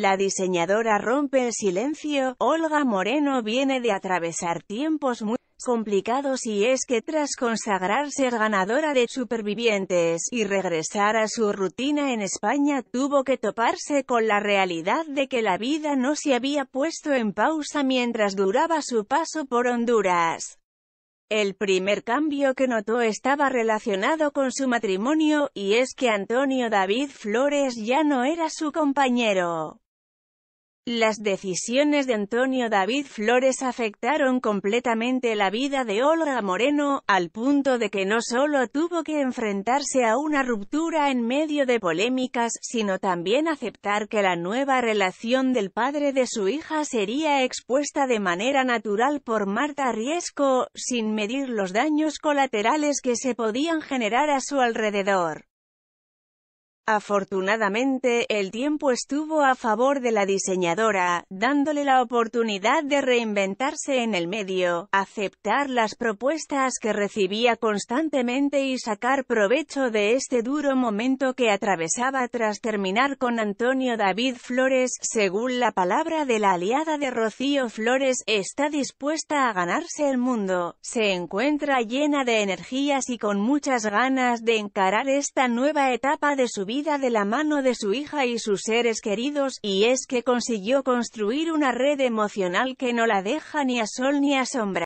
La diseñadora rompe el silencio, Olga Moreno viene de atravesar tiempos muy complicados y es que tras consagrarse ganadora de Supervivientes y regresar a su rutina en España tuvo que toparse con la realidad de que la vida no se había puesto en pausa mientras duraba su paso por Honduras. El primer cambio que notó estaba relacionado con su matrimonio, y es que Antonio David Flores ya no era su compañero. Las decisiones de Antonio David Flores afectaron completamente la vida de Olga Moreno, al punto de que no solo tuvo que enfrentarse a una ruptura en medio de polémicas, sino también aceptar que la nueva relación del padre de su hija sería expuesta de manera natural por Marta Riesco, sin medir los daños colaterales que se podían generar a su alrededor. Afortunadamente, el tiempo estuvo a favor de la diseñadora, dándole la oportunidad de reinventarse en el medio, aceptar las propuestas que recibía constantemente y sacar provecho de este duro momento que atravesaba tras terminar con Antonio David Flores, según la palabra de la aliada de Rocío Flores, está dispuesta a ganarse el mundo, se encuentra llena de energías y con muchas ganas de encarar esta nueva etapa de su vida vida de la mano de su hija y sus seres queridos, y es que consiguió construir una red emocional que no la deja ni a sol ni a sombra.